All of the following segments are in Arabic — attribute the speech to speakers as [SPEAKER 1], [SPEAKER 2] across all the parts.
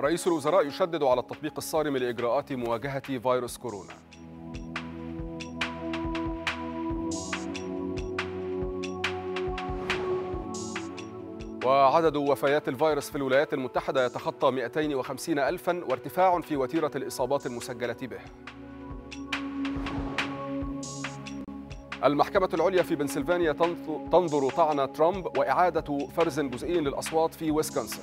[SPEAKER 1] رئيس الوزراء يشدد على التطبيق الصارم لإجراءات مواجهة فيروس كورونا وعدد وفيات الفيروس في الولايات المتحدة يتخطى 250 ألفا وارتفاع في وتيرة الإصابات المسجلة به المحكمة العليا في بنسلفانيا تنظر طعن ترامب وإعادة فرز جزئي للأصوات في ويسكونسن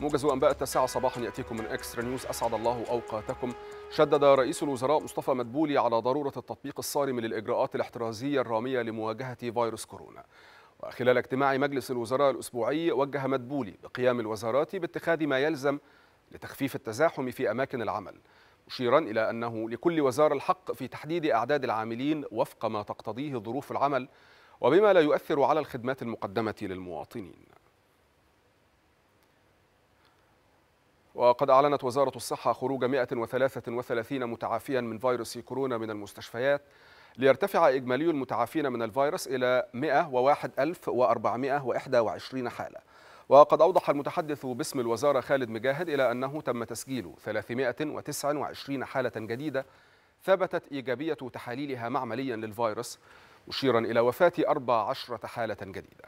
[SPEAKER 1] موجز انباء التاسعه صباحا ياتيكم من اكسترا نيوز اسعد الله اوقاتكم شدد رئيس الوزراء مصطفى مدبولي على ضروره التطبيق الصارم للاجراءات الاحترازيه الراميه لمواجهه فيروس كورونا وخلال اجتماع مجلس الوزراء الاسبوعي وجه مدبولي بقيام الوزارات باتخاذ ما يلزم لتخفيف التزاحم في اماكن العمل مشيرا الى انه لكل وزاره الحق في تحديد اعداد العاملين وفق ما تقتضيه ظروف العمل وبما لا يؤثر على الخدمات المقدمه للمواطنين وقد أعلنت وزارة الصحة خروج 133 متعافيا من فيروس كورونا من المستشفيات ليرتفع إجمالي المتعافين من الفيروس إلى 101421 حالة وقد أوضح المتحدث باسم الوزارة خالد مجاهد إلى أنه تم تسجيل 329 حالة جديدة ثبتت إيجابية تحاليلها معمليا للفيروس مشيرا إلى وفاة 14 حالة جديدة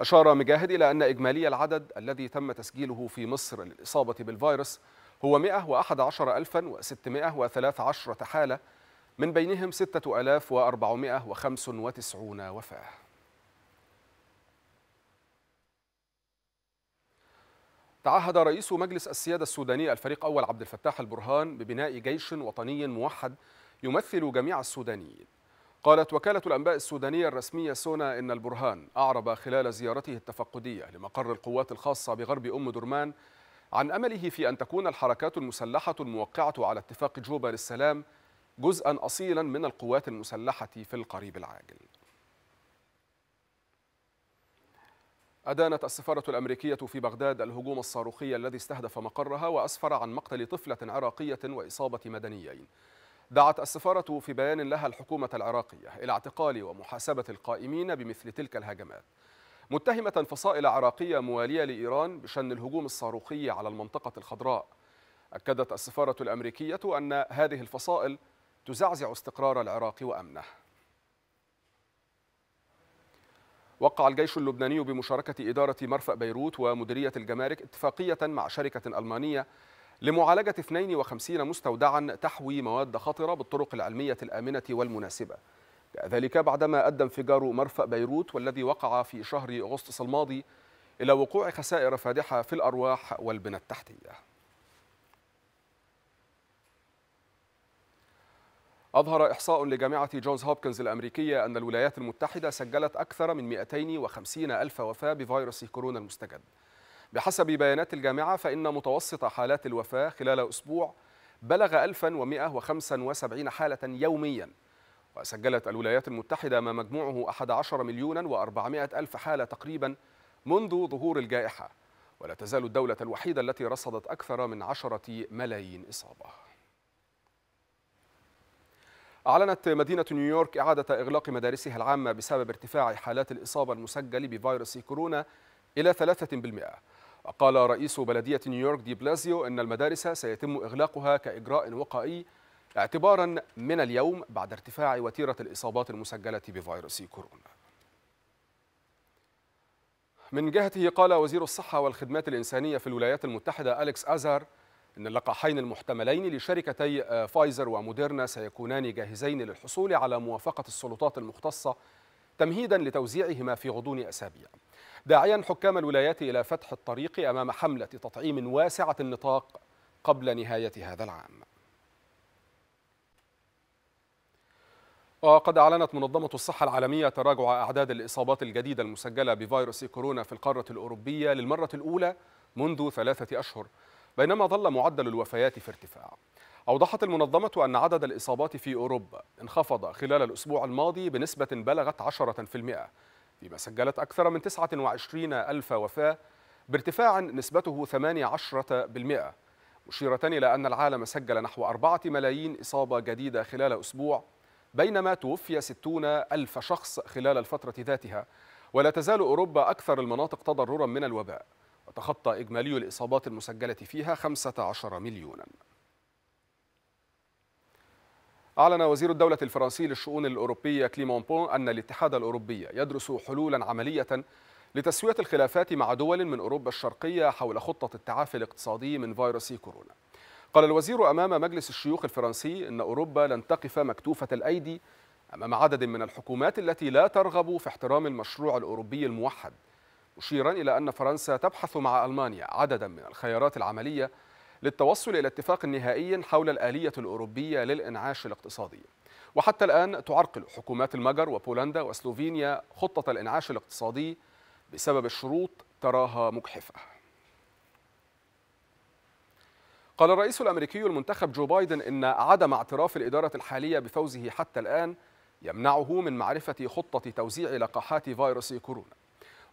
[SPEAKER 1] أشار مجاهد إلى أن إجمالي العدد الذي تم تسجيله في مصر للإصابة بالفيروس هو 111613 حالة من بينهم 6495 وفاة تعهد رئيس مجلس السيادة السوداني الفريق أول عبد الفتاح البرهان ببناء جيش وطني موحد يمثل جميع السودانيين قالت وكالة الأنباء السودانية الرسمية سونا إن البرهان أعرب خلال زيارته التفقدية لمقر القوات الخاصة بغرب أم درمان عن أمله في أن تكون الحركات المسلحة الموقعة على اتفاق جوبا للسلام جزءا أصيلا من القوات المسلحة في القريب العاجل أدانت السفارة الأمريكية في بغداد الهجوم الصاروخي الذي استهدف مقرها وأسفر عن مقتل طفلة عراقية وإصابة مدنيين دعت السفارة في بيان لها الحكومة العراقية إلى اعتقال ومحاسبة القائمين بمثل تلك الهجمات متهمة فصائل عراقية موالية لإيران بشن الهجوم الصاروخي على المنطقة الخضراء أكدت السفارة الأمريكية أن هذه الفصائل تزعزع استقرار العراق وأمنه وقع الجيش اللبناني بمشاركة إدارة مرفأ بيروت ومديرية الجمارك اتفاقية مع شركة ألمانية لمعالجة 52 مستودعا تحوي مواد خطرة بالطرق العلمية الآمنة والمناسبة ذلك بعدما أدى انفجار مرفأ بيروت والذي وقع في شهر أغسطس الماضي إلى وقوع خسائر فادحة في الأرواح والبنى التحتية أظهر إحصاء لجامعة جونز هوبكنز الأمريكية أن الولايات المتحدة سجلت أكثر من 250 ألف وفاة بفيروس كورونا المستجد بحسب بيانات الجامعة فإن متوسط حالات الوفاة خلال أسبوع بلغ 1175 حالة يوميا وسجلت الولايات المتحدة ما مجموعه 11 مليون و400 ألف حالة تقريبا منذ ظهور الجائحة ولا تزال الدولة الوحيدة التي رصدت أكثر من 10 ملايين إصابة أعلنت مدينة نيويورك إعادة إغلاق مدارسها العامة بسبب ارتفاع حالات الإصابة المسجل بفيروس كورونا إلى 3% وقال رئيس بلدية نيويورك دي بلازيو أن المدارس سيتم إغلاقها كإجراء وقائي اعتبارا من اليوم بعد ارتفاع وتيرة الإصابات المسجلة بفيروس كورونا من جهته قال وزير الصحة والخدمات الإنسانية في الولايات المتحدة أليكس أزار إن اللقاحين المحتملين لشركتي آه، فايزر وموديرنا سيكونان جاهزين للحصول على موافقة السلطات المختصة تمهيدا لتوزيعهما في غضون أسابيع داعيا حكام الولايات إلى فتح الطريق أمام حملة تطعيم واسعة النطاق قبل نهاية هذا العام وقد أعلنت منظمة الصحة العالمية تراجع أعداد الإصابات الجديدة المسجلة بفيروس كورونا في القارة الأوروبية للمرة الأولى منذ ثلاثة أشهر بينما ظل معدل الوفيات في ارتفاع أوضحت المنظمة أن عدد الإصابات في أوروبا انخفض خلال الأسبوع الماضي بنسبة بلغت 10% فيما سجلت أكثر من 29 ألف وفاة بارتفاع نسبته 18% مشيرة إلى أن العالم سجل نحو 4 ملايين إصابة جديدة خلال أسبوع بينما توفي 60 ألف شخص خلال الفترة ذاتها ولا تزال أوروبا أكثر المناطق تضررا من الوباء وتخطى إجمالي الإصابات المسجلة فيها 15 مليوناً أعلن وزير الدولة الفرنسي للشؤون الأوروبية كليمون بون أن الاتحاد الأوروبي يدرس حلولا عملية لتسوية الخلافات مع دول من أوروبا الشرقية حول خطة التعافي الاقتصادي من فيروس كورونا قال الوزير أمام مجلس الشيوخ الفرنسي أن أوروبا لن تقف مكتوفة الأيدي أمام عدد من الحكومات التي لا ترغب في احترام المشروع الأوروبي الموحد مشيرا إلى أن فرنسا تبحث مع ألمانيا عددا من الخيارات العملية للتوصل إلى اتفاق نهائي حول الآلية الأوروبية للإنعاش الاقتصادي وحتى الآن تعرقل حكومات المجر وبولندا وسلوفينيا خطة الإنعاش الاقتصادي بسبب الشروط تراها مجحفة قال الرئيس الأمريكي المنتخب جو بايدن إن عدم اعتراف الإدارة الحالية بفوزه حتى الآن يمنعه من معرفة خطة توزيع لقاحات فيروس كورونا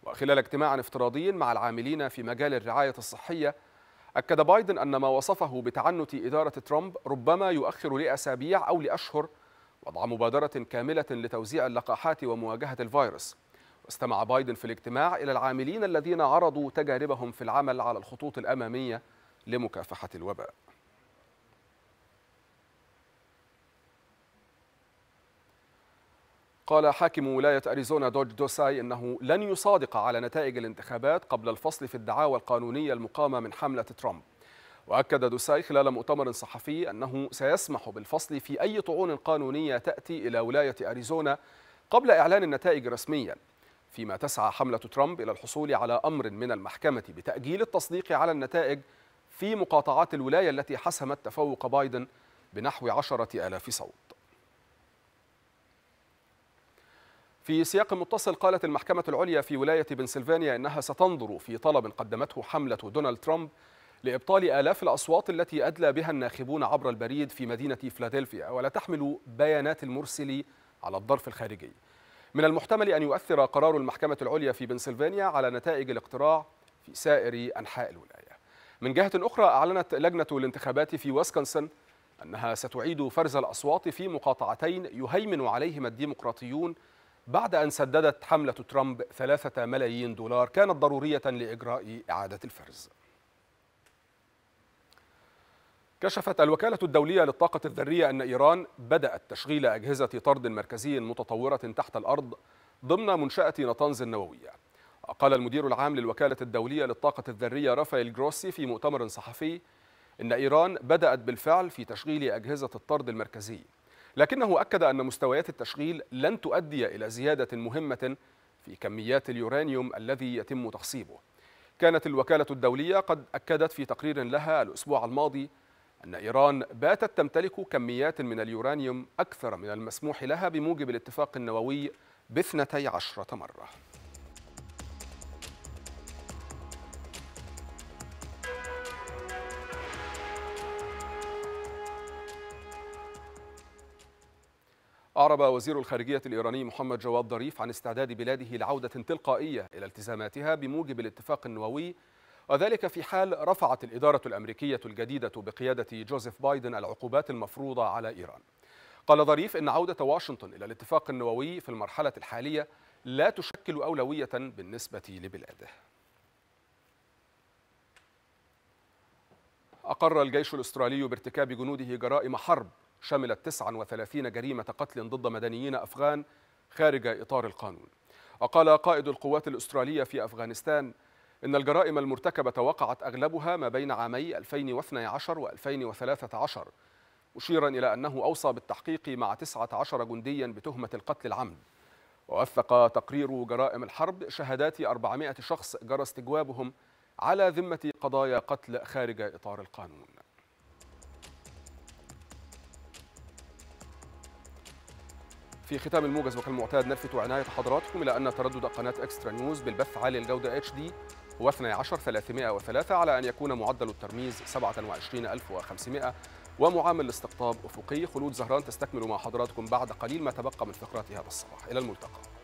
[SPEAKER 1] وخلال اجتماع افتراضي مع العاملين في مجال الرعاية الصحية أكد بايدن أن ما وصفه بتعنت إدارة ترامب ربما يؤخر لأسابيع أو لأشهر وضع مبادرة كاملة لتوزيع اللقاحات ومواجهة الفيروس واستمع بايدن في الاجتماع إلى العاملين الذين عرضوا تجاربهم في العمل على الخطوط الأمامية لمكافحة الوباء قال حاكم ولاية أريزونا دوج دوساي أنه لن يصادق على نتائج الانتخابات قبل الفصل في الدعاوى القانونية المقامة من حملة ترامب وأكد دوساي خلال مؤتمر صحفي أنه سيسمح بالفصل في أي طعون قانونية تأتي إلى ولاية أريزونا قبل إعلان النتائج رسميا فيما تسعى حملة ترامب إلى الحصول على أمر من المحكمة بتأجيل التصديق على النتائج في مقاطعات الولاية التي حسمت تفوق بايدن بنحو عشرة آلاف صوت في سياق متصل قالت المحكمة العليا في ولاية بنسلفانيا أنها ستنظر في طلب قدمته حملة دونالد ترامب لإبطال آلاف الأصوات التي أدلى بها الناخبون عبر البريد في مدينة فلادلفيا ولا تحمل بيانات المرسل على الظرف الخارجي من المحتمل أن يؤثر قرار المحكمة العليا في بنسلفانيا على نتائج الاقتراع في سائر أنحاء الولاية من جهة أخرى أعلنت لجنة الانتخابات في واسكنسن أنها ستعيد فرز الأصوات في مقاطعتين يهيمن عليهما الديمقراطيون بعد أن سددت حملة ترامب ثلاثة ملايين دولار كانت ضرورية لإجراء إعادة الفرز كشفت الوكالة الدولية للطاقة الذرية أن إيران بدأت تشغيل أجهزة طرد مركزي متطورة تحت الأرض ضمن منشأة نطنز النووية قال المدير العام للوكالة الدولية للطاقة الذرية رافائيل جروسي في مؤتمر صحفي إن إيران بدأت بالفعل في تشغيل أجهزة الطرد المركزي لكنه أكد أن مستويات التشغيل لن تؤدي إلى زيادة مهمة في كميات اليورانيوم الذي يتم تخصيبه كانت الوكالة الدولية قد أكدت في تقرير لها الأسبوع الماضي أن إيران باتت تمتلك كميات من اليورانيوم أكثر من المسموح لها بموجب الاتفاق النووي باثنتي عشرة مرة أعرب وزير الخارجية الإيراني محمد جواد ظريف عن استعداد بلاده لعودة تلقائية إلى التزاماتها بموجب الاتفاق النووي وذلك في حال رفعت الإدارة الأمريكية الجديدة بقيادة جوزيف بايدن العقوبات المفروضة على إيران قال ظريف إن عودة واشنطن إلى الاتفاق النووي في المرحلة الحالية لا تشكل أولوية بالنسبة لبلاده أقر الجيش الأسترالي بارتكاب جنوده جرائم حرب شملت 39 جريمة قتل ضد مدنيين أفغان خارج إطار القانون وقال قائد القوات الأسترالية في أفغانستان إن الجرائم المرتكبة وقعت أغلبها ما بين عامي 2012 و 2013 مشيرا إلى أنه أوصى بالتحقيق مع 19 جنديا بتهمة القتل العمد ووثق تقرير جرائم الحرب شهادات 400 شخص جرى استجوابهم على ذمة قضايا قتل خارج إطار القانون في ختام الموجز وكالمعتاد نلفت عناية حضراتكم إلى أن تردد قناة إكسترا نيوز بالبث عالي الجودة اتش دي هو 12303 على أن يكون معدل الترميز 27500 ومعامل الاستقطاب أفقي خلود زهران تستكمل مع حضراتكم بعد قليل ما تبقى من فقرات هذا الصباح إلى الملتقى